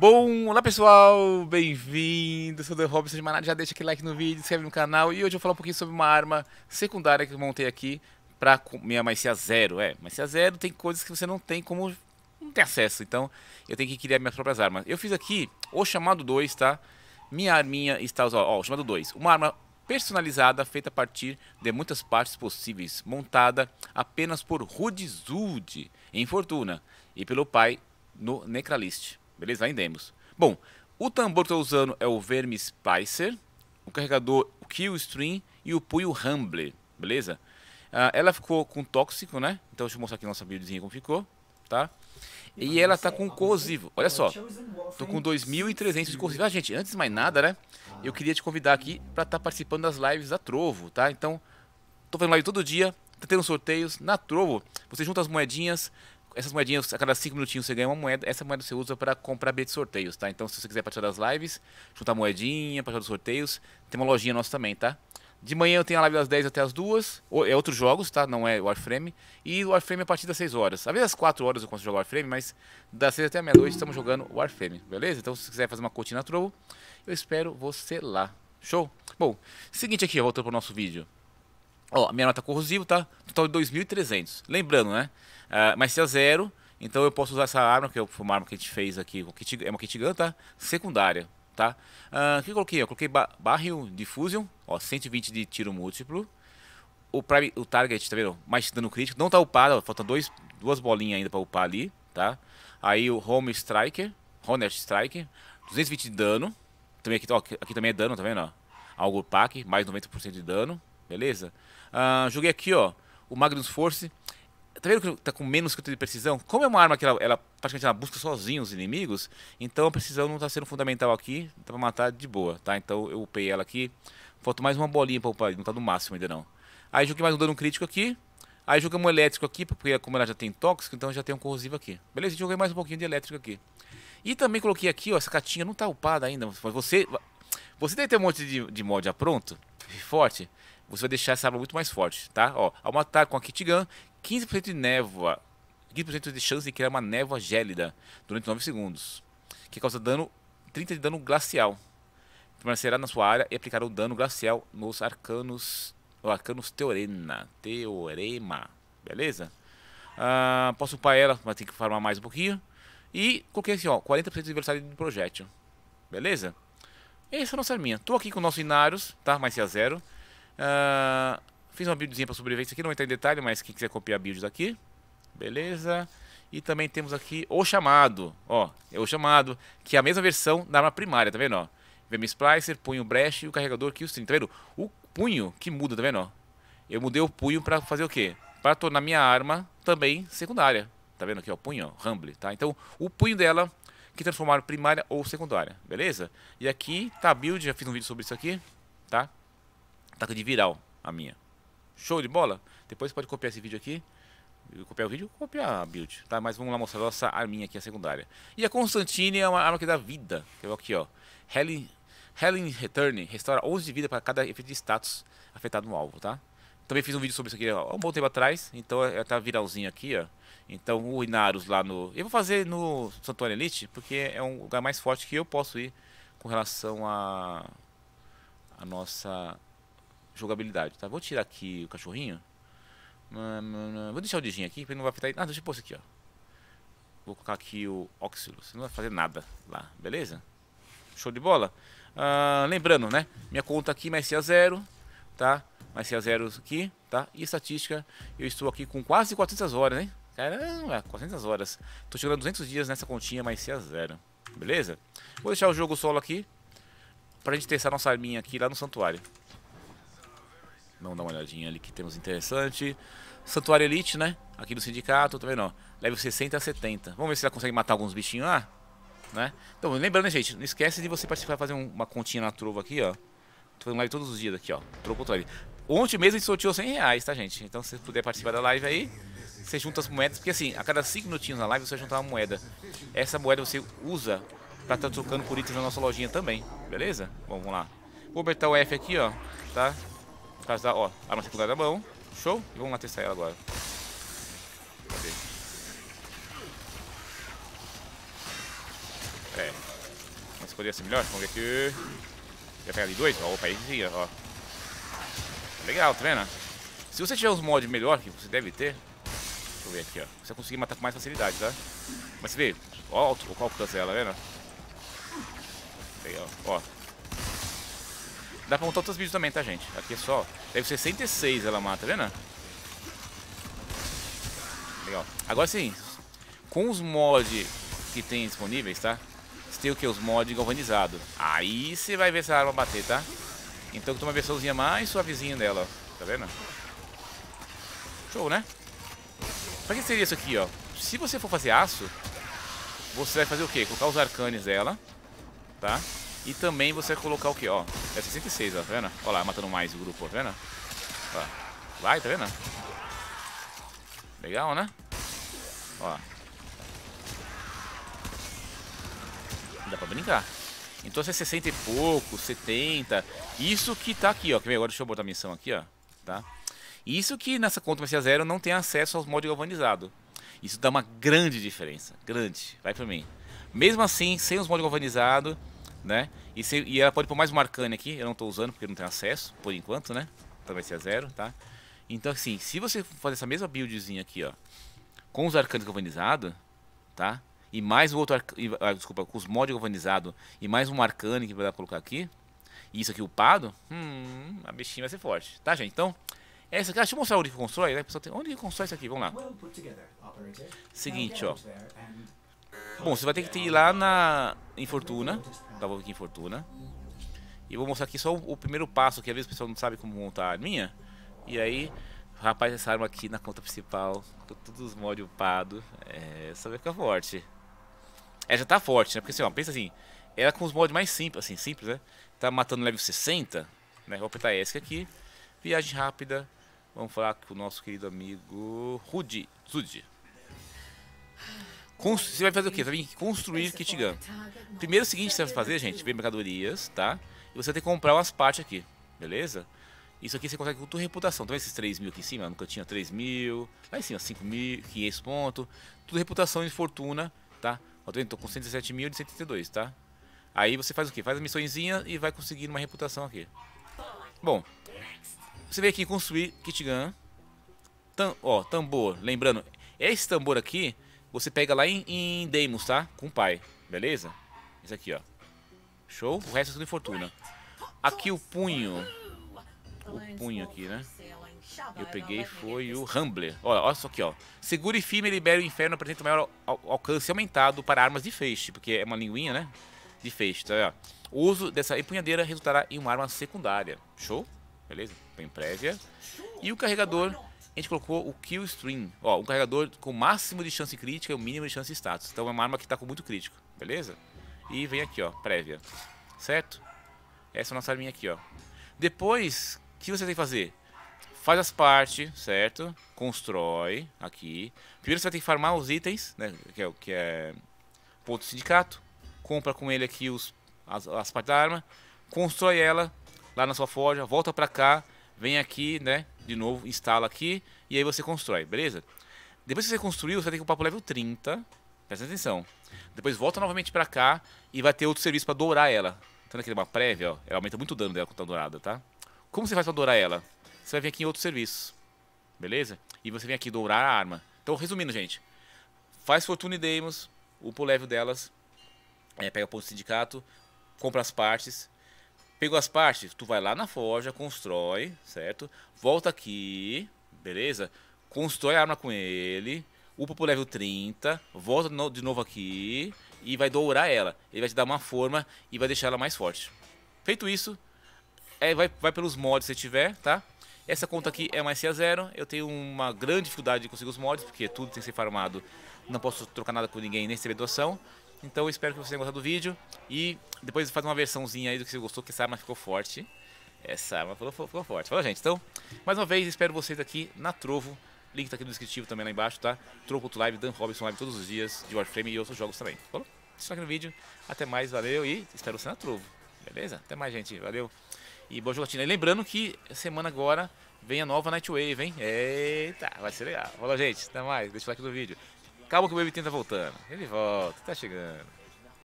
Bom, olá pessoal, bem-vindo, sou o The Robson de Maná, já deixa aquele like no vídeo, se inscreve no canal e hoje eu vou falar um pouquinho sobre uma arma secundária que eu montei aqui pra minha Macia Zero, é, Macia Zero tem coisas que você não tem como, não tem acesso, então eu tenho que criar minhas próprias armas. Eu fiz aqui o chamado 2, tá, minha arminha está, ó, ó o chamado 2, uma arma personalizada, feita a partir de muitas partes possíveis, montada apenas por Rudizud em Fortuna, e pelo pai no Necralist beleza? Vai em demos. Bom, o tambor que eu estou usando é o Verme Spicer, o carregador o Killstream e o Puyo Humbler, beleza? Ah, ela ficou com tóxico, né? Então deixa eu mostrar aqui nossa buildzinha como ficou, tá? E ela tá é com corrosivo. Olha só, tô com 2.300 de corrosivo. Ah, gente, antes de mais nada, né? Eu queria te convidar aqui para estar tá participando das lives da Trovo, tá? Então, tô fazendo live todo dia, tá tendo sorteios na Trovo. Você junta as moedinhas, essas moedinhas, a cada 5 minutinhos você ganha uma moeda. Essa moeda você usa para comprar bilhetes de sorteios, tá? Então, se você quiser participar das lives, juntar moedinha, participar dos sorteios, tem uma lojinha nossa também, tá? De manhã eu tenho a live das 10 até as 2. É outros jogos, tá? Não é Warframe. E o Warframe é a partir das 6 horas. Às vezes às 4 horas eu consigo jogar Warframe, mas das 6 até meia-noite estamos jogando Warframe, beleza? Então, se você quiser fazer uma cortina troll, eu espero você lá. Show? Bom, seguinte aqui, voltando pro nosso vídeo. Ó, minha nota corrosiva tá total de 2.300. Lembrando, né? Uh, mas se é zero, então eu posso usar essa arma, que foi é uma arma que a gente fez aqui, é uma kit gun, tá? Secundária, tá? Ah, o que eu coloquei? Eu coloquei ba barril de fusion, ó, 120 de tiro múltiplo. O, prime, o target, tá vendo? Mais dano crítico, não tá upado, falta faltam dois, duas bolinhas ainda pra upar ali, tá? Aí o home striker, honest striker, 220 de dano. Também aqui, ó, aqui também é dano, tá vendo? Ó? Algo pack, mais 90% de dano, beleza? Ah, joguei aqui, ó, o Magnus Force. Tá vendo que tá com menos que de precisão? Como é uma arma que ela, ela praticamente ela busca sozinha os inimigos, então a precisão não está sendo fundamental aqui, dá pra matar de boa, tá? Então eu upei ela aqui. Falta mais uma bolinha pra upar, não tá no máximo ainda não. Aí joguei mais um dano crítico aqui. Aí jogamos um elétrico aqui, porque como ela já tem tóxico, então já tem um corrosivo aqui. Beleza, joguei mais um pouquinho de elétrico aqui. E também coloquei aqui, ó, essa catinha não tá upada ainda, mas você... Você deve ter um monte de, de mod a pronto, forte, você vai deixar essa arma muito mais forte, tá? Ó, ao matar com a Kitigan, 15% de névoa, 15% de chance de criar uma névoa gélida durante 9 segundos, que causa dano 30 de dano glacial. Permanecerá na sua área e aplicará o dano glacial nos arcanos, arcanos teorema, teorema, beleza? Ah, posso upar ela, mas tem que farmar mais um pouquinho. E coloquei assim, ó, 40% de velocidade do projétil, beleza? Essa é a nossa arminha. Tô aqui com o nosso Inarius, tá? Mais a zero. Ah, fiz uma buildzinha para sobrevivência aqui, não entra em detalhe, mas quem quiser copiar build aqui, beleza. E também temos aqui o chamado, ó, é o chamado, que é a mesma versão da arma primária, tá vendo, ó. VM Splicer, punho breche e o carregador string, tá vendo? O punho que muda, tá vendo, ó. Eu mudei o punho para fazer o quê? Para tornar minha arma também secundária, tá vendo aqui, ó, punho, ó, Humble, tá? Então, o punho dela que transformaram primária ou secundária, beleza? E aqui tá a build, já fiz um vídeo sobre isso aqui, tá? Ataque de viral, a minha. Show de bola? Depois pode copiar esse vídeo aqui. copiar o vídeo, copiar a build, tá? Mas vamos lá mostrar a nossa arminha aqui, a secundária. E a Constantine é uma arma que dá vida, que aqui, é ó. Helen, Helen Return restaura 11 de vida para cada efeito de status afetado no alvo, tá? Também fiz um vídeo sobre isso aqui ó, um bom tempo atrás, então ela é, tá viralzinha aqui, ó. Então o Inarus lá no... Eu vou fazer no Santuário Elite, porque é um lugar mais forte que eu posso ir com relação a... a nossa jogabilidade, tá? Vou tirar aqui o cachorrinho. Vou deixar o Dijin aqui, porque ele não vai afetar... Ah, deixa eu pôr isso aqui, ó. Vou colocar aqui o Oxylus. Não vai fazer nada lá, beleza? Show de bola? Ah, lembrando, né? Minha conta aqui, mais a zero, tá? Mais a zero aqui, tá? E estatística, eu estou aqui com quase 400 horas, hein? Caramba, 400 horas. Estou chegando a 200 dias nessa continha, mais a zero. Beleza? Vou deixar o jogo solo aqui, pra gente testar nossa arminha aqui lá no santuário. Vamos dar uma olhadinha ali que temos interessante. Santuário Elite, né? Aqui do sindicato, também não. Level 60 a 70. Vamos ver se ela consegue matar alguns bichinhos lá. Né? Então, lembrando, né, gente? Não esquece de você participar fazer um, uma continha na trova aqui, ó. Tô fazendo live todos os dias aqui, ó. Troco live. Ontem mesmo a gente sorteou 100 reais, tá, gente? Então, se você puder participar da live aí, você junta as moedas. Porque, assim, a cada 5 minutinhos na live você vai juntar uma moeda. Essa moeda você usa pra estar tá trocando por itens na nossa lojinha também, beleza? Bom, vamos lá. Vou apertar o F aqui, ó, tá? Atrás da, ó, arma secundária na mão. Show? E vamos lá testar ela agora. Cadê? É. Mas poderia ser melhor? Vamos ver aqui. Quer pegar ali dois? Ó, opa, aí desvia, ó. Legal, tá vendo? Se você tiver uns mods melhor, que você deve ter. Deixa eu ver aqui, ó. Você vai conseguir matar com mais facilidade, tá? Mas você vê, ó, né? ó o alcance dela, tá vendo? Legal, ó. Dá pra montar outros vídeos também, tá, gente? Aqui é só... Deve 66 ela mata, tá vendo? Legal. Agora sim, com os mods que tem disponíveis, tá? Você tem o que? Os mods galvanizados. Aí você vai ver essa arma bater, tá? Então tem uma versãozinha mais suavezinha dela, tá vendo? Show, né? Pra que seria isso aqui, ó? Se você for fazer aço, você vai fazer o quê? Colocar os arcanes dela, tá? E também você vai colocar o que, ó. É 66, ó, tá vendo? Ó lá, matando mais o grupo, tá vendo? Ó. Vai, tá vendo? Legal, né? Ó. Dá pra brincar. Então se é 60 e pouco, 70. Isso que tá aqui, ó. Agora deixa eu botar a missão aqui, ó. Tá? Isso que nessa conta vai ser zero não tem acesso aos mods galvanizados. Isso dá uma grande diferença. Grande. Vai pra mim. Mesmo assim, sem os mods galvanizados, né? E, se, e ela pode pôr mais uma arcane aqui, eu não estou usando porque não tenho acesso, por enquanto, né? Então vai ser a zero, tá? Então assim, se você fazer essa mesma buildzinha aqui, ó, com os arcanos galvanizados, tá? E mais o outro, ah, desculpa, com os mods galvanizados e mais um arcane que vai dar pra colocar aqui, e isso aqui upado, hum, a bichinha vai ser forte, tá gente? Então, essa aqui, ah, deixa eu mostrar onde que constrói, né? Pessoal, tem... onde que constrói isso aqui? Vamos lá. Seguinte, ó. Bom, você vai ter que ir lá na em Fortuna. Tá, vou aqui em Fortuna. E vou mostrar aqui só o, primeiro passo, que às vezes o pessoal não sabe como montar a arminha. E aí, rapaz, essa arma aqui na conta principal, com todos os mods upados, é, essa vai ficar forte. É, já tá forte, né? Porque assim, ó, pensa assim, ela com os mods mais simples, assim, simples, né? Tá matando level 60, né? Vou apertar ESC aqui, viagem rápida, vamos falar com o nosso querido amigo Rudy, Zudi você vai fazer o quê? Você vai construir Kitigan. Primeiro o seguinte você vai fazer, gente, ver mercadorias, tá? E você vai ter que comprar umas partes aqui, beleza? Isso aqui você consegue com tua reputação. Então esses 3 mil aqui em cima? Nunca tinha 3 mil. Lá em cima, 5 mil, 500 pontos. Tudo reputação e fortuna, tá? Ó, tá vendo? Tô com 117 mil e 132, tá? Aí você faz o quê? Faz a missõezinha e vai conseguindo uma reputação aqui. Bom, você vem aqui construir Kitigan. Tam, ó, tambor. Lembrando, esse tambor aqui você pega lá em, em Deimos, tá? Com o pai, beleza? Isso aqui, ó. Show? O resto é tudo em fortuna. Aqui o punho. O punho aqui, né? Eu peguei foi o Humbler. Olha, olha só aqui, ó. Segura e firme, libera o inferno, apresenta maior alcance aumentado para armas de feixe, porque é uma linguinha, né? De feixe, tá O uso dessa empunhadeira resultará em uma arma secundária. Show? Beleza? Bem prévia. E o carregador a gente colocou o kill stream. Ó, um carregador com máximo de chance crítica e o mínimo de chance status. Então é uma arma que está com muito crítico, beleza? E vem aqui, ó, prévia. Certo? Essa é a nossa arminha aqui, ó. Depois, o que você tem que fazer? Faz as partes, certo? Constrói aqui. Primeiro você vai ter que farmar os itens, né? Que é o que é ponto sindicato. Compra com ele aqui os, as, as partes da arma. Constrói ela lá na sua forja. Volta pra cá. Vem aqui, né? de novo, instala aqui e aí você constrói, beleza? Depois que você construiu, você vai ter que upar pro level 30, presta atenção. Depois volta novamente pra cá e vai ter outro serviço pra dourar ela. Tá então naquele uma prévia, ó, ela aumenta muito o dano dela quando tá dourada, tá? Como você faz pra dourar ela? Você vai vir aqui em outro serviço, beleza? E você vem aqui dourar a arma. Então resumindo, gente, faz Fortune Demos, upa o level delas, é, pega o ponto do sindicato, compra as partes, Pegou as partes, tu vai lá na forja, constrói, certo? Volta aqui, beleza? Constrói a arma com ele, upa pro level 30, volta de novo aqui e vai dourar ela. Ele vai te dar uma forma e vai deixar ela mais forte. Feito isso, é, vai, vai pelos mods se tiver, tá? Essa conta aqui é mais CA0, eu tenho uma grande dificuldade de conseguir os mods, porque tudo tem que ser farmado, não posso trocar nada com ninguém, nem receber doação. Então eu espero que vocês tenham gostado do vídeo. E depois faz uma versãozinha aí do que você gostou, que essa arma ficou forte. Essa arma ficou, ficou forte. Fala, gente. Então, mais uma vez, espero vocês aqui na Trovo. Link tá aqui no descritivo também lá embaixo, tá? Trovo.live, Dan Robinson Live todos os dias, de Warframe e outros jogos também. Falou? Tá Isso aqui no vídeo. Até mais, valeu e espero você na Trovo. Beleza? Até mais, gente. Valeu. E boa jogatina. E lembrando que semana agora vem a nova Nightwave, hein? Eita, vai ser legal. Falou, gente. Até mais. Deixa o like no vídeo. Calma que o Baby Tim tá voltando. Ele volta, tá chegando.